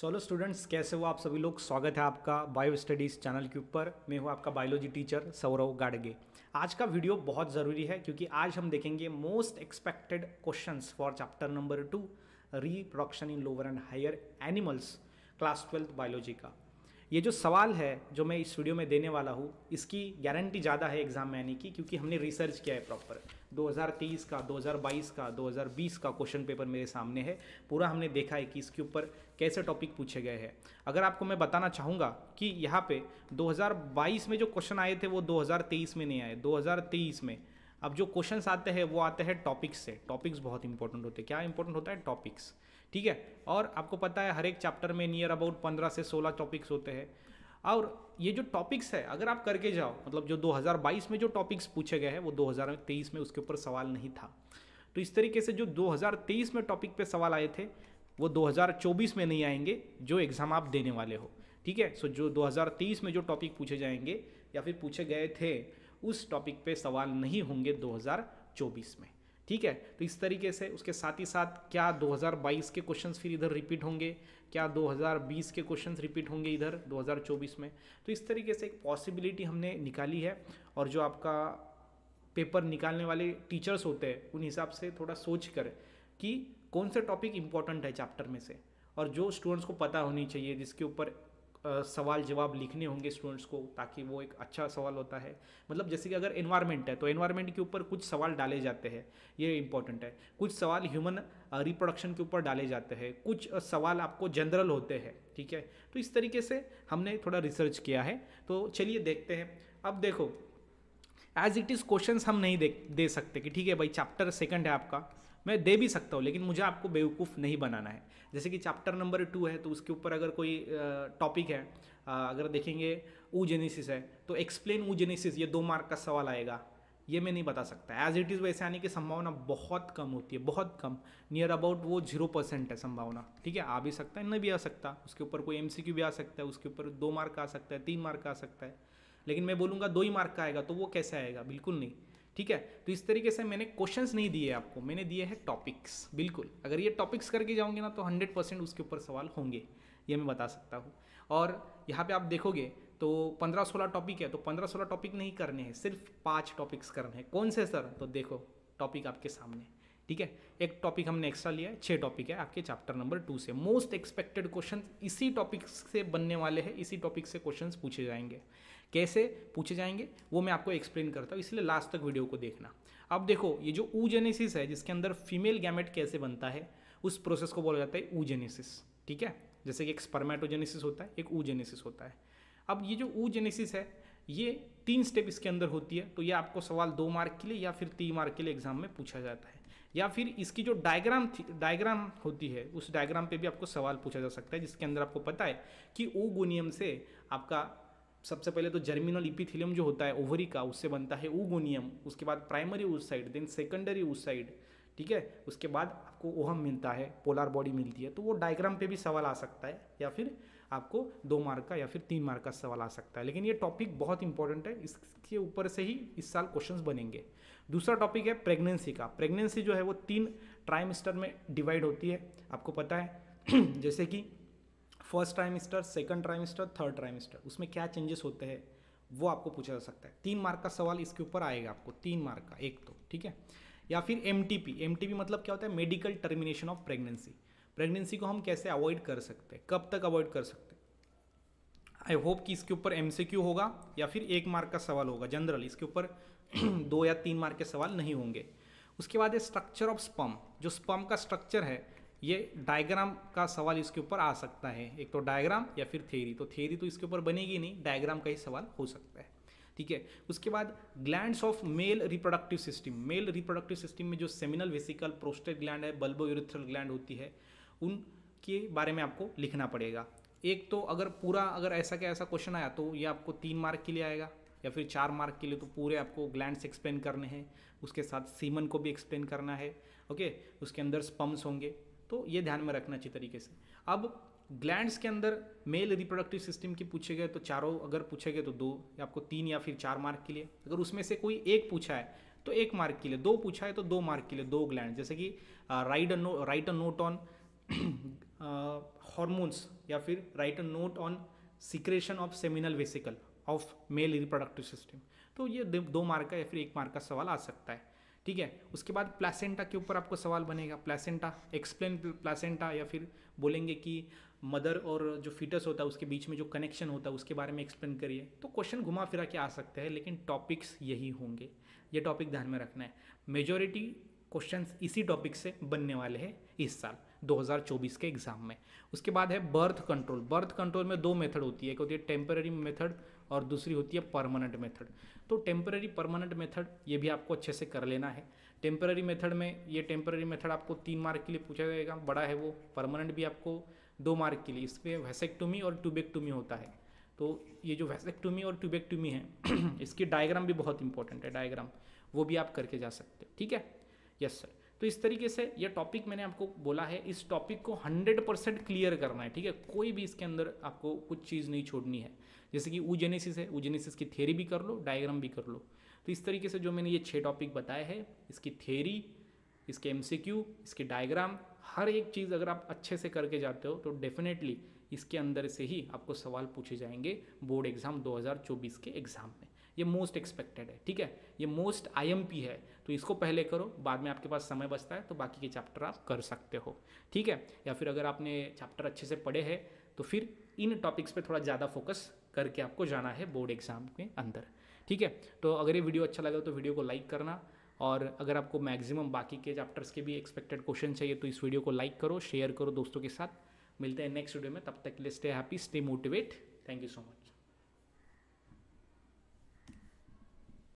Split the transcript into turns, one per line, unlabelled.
solo students कैसे हो आप सभी लोग स्वागत है आपका बायो स्टडीज़ चैनल के ऊपर मैं हूं आपका बायोलॉजी टीचर सौरव गाड़गे आज का वीडियो बहुत ज़रूरी है क्योंकि आज हम देखेंगे most expected questions for chapter number two reproduction in lower and higher animals class twelfth biology का ये जो सवाल है जो मैं इस वीडियो में देने वाला हूँ इसकी गारंटी ज़्यादा है एग्ज़ाम में आने की क्योंकि हमने रिसर्च किया है प्रॉपर 2023 का 2022 का 2020 का क्वेश्चन पेपर मेरे सामने है पूरा हमने देखा है कि इसके ऊपर कैसे टॉपिक पूछे गए हैं अगर आपको मैं बताना चाहूँगा कि यहाँ पे 2022 में जो क्वेश्चन आए थे वो 2023 में नहीं आए 2023 में अब जो क्वेश्चन आते हैं वो आते हैं टॉपिक्स से टॉपिक्स बहुत इंपॉर्टेंट होते हैं क्या इंपॉर्टेंट होता है टॉपिक्स ठीक है और आपको पता है हर एक चैप्टर में नियर अबाउट पंद्रह से सोलह टॉपिक्स होते हैं और ये जो टॉपिक्स है अगर आप करके जाओ मतलब जो 2022 में जो टॉपिक्स पूछे गए हैं वो 2023 में उसके ऊपर सवाल नहीं था तो इस तरीके से जो 2023 में टॉपिक पे सवाल आए थे वो 2024 में नहीं आएंगे जो एग्ज़ाम आप देने वाले हो ठीक है सो जो 2023 में जो टॉपिक पूछे जाएंगे या फिर पूछे गए थे उस टॉपिक पे सवाल नहीं होंगे दो में ठीक है तो इस तरीके से उसके साथ ही साथ क्या 2022 के क्वेश्चंस फिर इधर रिपीट होंगे क्या 2020 के क्वेश्चंस रिपीट होंगे इधर 2024 में तो इस तरीके से एक पॉसिबिलिटी हमने निकाली है और जो आपका पेपर निकालने वाले टीचर्स होते हैं उन हिसाब से थोड़ा सोच कर कि कौन सा टॉपिक इंपॉर्टेंट है चैप्टर में से और जो स्टूडेंट्स को पता होनी चाहिए जिसके ऊपर सवाल जवाब लिखने होंगे स्टूडेंट्स को ताकि वो एक अच्छा सवाल होता है मतलब जैसे कि अगर इन्वायरमेंट है तो इन्वायरमेंट के ऊपर कुछ सवाल डाले जाते हैं ये इंपॉर्टेंट है कुछ सवाल ह्यूमन रिप्रोडक्शन के ऊपर डाले जाते हैं कुछ सवाल आपको जनरल होते हैं ठीक है तो इस तरीके से हमने थोड़ा रिसर्च किया है तो चलिए देखते हैं अब देखो एज इट इज़ क्वेश्चन हम नहीं दे, दे सकते कि ठीक है भाई चैप्टर सेकेंड है आपका मैं दे भी सकता हूँ लेकिन मुझे आपको बेवकूफ़ नहीं बनाना है जैसे कि चैप्टर नंबर टू है तो उसके ऊपर अगर कोई टॉपिक है अगर देखेंगे ऊ जेनेसिस है तो एक्सप्लेन ऊ जेनेसिस ये दो मार्क का सवाल आएगा ये मैं नहीं बता सकता एज इट इज़ वैसे आने की संभावना बहुत कम होती है बहुत कम नियर अबाउट वो जीरो परसेंट है संभावना ठीक है आ भी सकता है नहीं भी आ सकता उसके ऊपर कोई एम भी आ सकता है उसके ऊपर दो मार्क आ सकता है तीन मार्क आ सकता है लेकिन मैं बोलूँगा दो ही मार्क का आएगा तो वो कैसे आएगा बिल्कुल नहीं ठीक है तो इस तरीके से मैंने क्वेश्चंस नहीं दिए आपको मैंने दिए हैं टॉपिक्स बिल्कुल अगर ये टॉपिक्स करके जाओगे ना तो हंड्रेड परसेंट उसके ऊपर सवाल होंगे ये मैं बता सकता हूँ और यहाँ पे आप देखोगे तो पंद्रह सोलह टॉपिक है तो पंद्रह सोलह टॉपिक नहीं करने हैं सिर्फ पाँच टॉपिक्स करने हैं कौन से सर तो देखो टॉपिक आपके सामने ठीक है एक टॉपिक हमने एक्स्ट्रा लिया है छः टॉपिक है आपके चैप्टर नंबर टू से मोस्ट एक्सपेक्टेड क्वेश्चन इसी टॉपिक से बनने वाले हैं इसी टॉपिक से क्वेश्चन पूछे जाएंगे कैसे पूछे जाएंगे वो मैं आपको एक्सप्लेन करता हूँ इसलिए लास्ट तक वीडियो को देखना अब देखो ये जो ऊजेनेसिस है जिसके अंदर फीमेल गैमेट कैसे बनता है उस प्रोसेस को बोला जाता है ऊजेनेसिस ठीक है जैसे कि एक स्पर्मेटोजेनेसिस होता है एक ऊजेनेसिस होता है अब ये जो ऊजेनेसिस है ये तीन स्टेप इसके अंदर होती है तो ये आपको सवाल दो मार्क के लिए या फिर तीन मार्क के लिए एग्जाम में पूछा जाता है या फिर इसकी जो डायग्राम डायग्राम होती है उस डायग्राम पे भी आपको सवाल पूछा जा सकता है जिसके अंदर आपको पता है कि ओगोनियम से आपका सबसे पहले तो जर्मिनल इपिथिलियम जो होता है ओवरी का उससे बनता है ओगोनियम उसके बाद primary oocyte then secondary oocyte ठीक है उसके बाद आपको ओहम मिलता है पोलार बॉडी मिलती है तो वो डायग्राम पे भी सवाल आ सकता है या फिर आपको दो मार्क का या फिर तीन मार्क का सवाल आ सकता है लेकिन ये टॉपिक बहुत इंपॉर्टेंट है इसके ऊपर से ही इस साल क्वेश्चंस बनेंगे दूसरा टॉपिक है प्रेगनेंसी का प्रेगनेंसी जो है वो तीन ट्राइमिस्टर में डिवाइड होती है आपको पता है जैसे कि first trimester second trimester third trimester उसमें क्या चेंजेस होते हैं वो आपको पूछा जा सकता है तीन मार्क का सवाल इसके ऊपर आएगा आपको तीन मार्क का एक तो ठीक है या फिर एम टी मतलब क्या होता है medical termination of pregnancy pregnancy को हम कैसे अवॉइड कर सकते हैं कब तक अवॉइड कर सकते हैं आई होप कि इसके ऊपर एम होगा या फिर एक मार्क का सवाल होगा जनरल इसके ऊपर दो या तीन मार्क के सवाल नहीं होंगे उसके बाद ये स्ट्रक्चर ऑफ स्पम जो स्पम का स्ट्रक्चर है ये डायग्राम का सवाल इसके ऊपर आ सकता है एक तो डायग्राम या फिर थेरी तो थेरी तो इसके ऊपर बनेगी नहीं डायग्राम का ही सवाल हो सकता है ठीक है उसके बाद glands of male reproductive system male reproductive system में जो सेमिनल वेसिकल प्रोस्टेट ग्लैंड है बल्बो यूरिथ्रल ग्लैंड होती है उनके बारे में आपको लिखना पड़ेगा एक तो अगर पूरा अगर ऐसा क्या ऐसा क्वेश्चन आया तो ये आपको तीन मार्क के लिए आएगा या फिर चार मार्क के लिए तो पूरे आपको ग्लैंड्स एक्सप्लेन करने हैं उसके साथ सीमन को भी एक्सप्लेन करना है ओके उसके अंदर स्पम्स होंगे तो ये ध्यान में रखना अच्छी तरीके से अब ग्लैंड्स के अंदर मेल रिप्रोडक्टिव सिस्टम की पूछे गए तो चारों अगर पूछे गए तो दो या आपको तीन या फिर चार मार्क के लिए अगर उसमें से कोई एक पूछा है तो एक मार्क के लिए दो पूछा है तो दो मार्क के लिए दो ग्लैंड जैसे कि write no write a note on hormones या फिर write a note on secretion of seminal vesicle of male reproductive system तो ये दो मार्क का या फिर एक मार्क का सवाल आ सकता है ठीक है उसके बाद प्लासेंटा के ऊपर आपको सवाल बनेगा प्लासेंटा एक्सप्लेन प्लासेंटा या फिर बोलेंगे कि मदर और जो फीटस होता है उसके बीच में जो कनेक्शन होता है उसके बारे में एक्सप्लेन करिए तो क्वेश्चन घुमा फिरा के आ सकते हैं लेकिन टॉपिक्स यही होंगे ये टॉपिक ध्यान में रखना है मेजोरिटी क्वेश्चन इसी टॉपिक से बनने वाले हैं इस साल 2024 के एग्जाम में उसके बाद है बर्थ कंट्रोल बर्थ कंट्रोल में दो मेथड होती है एक होती है टेम्पररी मेथड और दूसरी होती है परमानेंट मेथड तो टेम्पररी परमानेंट मेथड ये भी आपको अच्छे से कर लेना है टेम्पररी मेथड में ये टेम्पररी मेथड आपको तीन मार्क के लिए पूछा जाएगा बड़ा है वो परमानेंट भी आपको दो मार्क के लिए इसमें वैसेक्टोमी और ट्यूबेक्टोमी होता है तो ये जो वैसेक्टोमी और ट्यूबेक्टोमी है इसकी डायग्राम भी बहुत इंपॉर्टेंट है डायग्राम वो भी आप करके जा सकते हो ठीक है यस सर तो इस तरीके से ये टॉपिक मैंने आपको बोला है इस टॉपिक को 100 परसेंट क्लियर करना है ठीक है कोई भी इसके अंदर आपको कुछ चीज़ नहीं छोड़नी है जैसे कि ऊजेनेसिस है ऊजेनेसिस की थेरी भी कर लो डायग्राम भी कर लो तो इस तरीके से जो मैंने ये छः टॉपिक बताए हैं इसकी थेरी इसके एम इसके डायग्राम हर एक चीज़ अगर आप अच्छे से करके जाते हो तो डेफिनेटली इसके अंदर से ही आपको सवाल पूछे जाएंगे बोर्ड एग्ज़ाम 2024 के एग्ज़ाम में ये मोस्ट एक्सपेक्टेड है ठीक है ये मोस्ट आईएमपी है तो इसको पहले करो बाद में आपके पास समय बचता है तो बाकी के चैप्टर आप कर सकते हो ठीक है या फिर अगर आपने चैप्टर अच्छे से पढ़े हैं तो फिर इन टॉपिक्स पे थोड़ा ज़्यादा फोकस करके आपको जाना है बोर्ड एग्जाम के अंदर ठीक है तो अगर ये वीडियो अच्छा लगा तो वीडियो को लाइक करना और अगर आपको मैक्सिमम बाकी के चैप्टर्स के भी एक्सपेक्टेड क्वेश्चन चाहिए तो इस वीडियो को लाइक करो शेयर करो दोस्तों के साथ मिलते हैं नेक्स्ट वीडियो में तब तक के लिए stay happy stay motivate thank you so much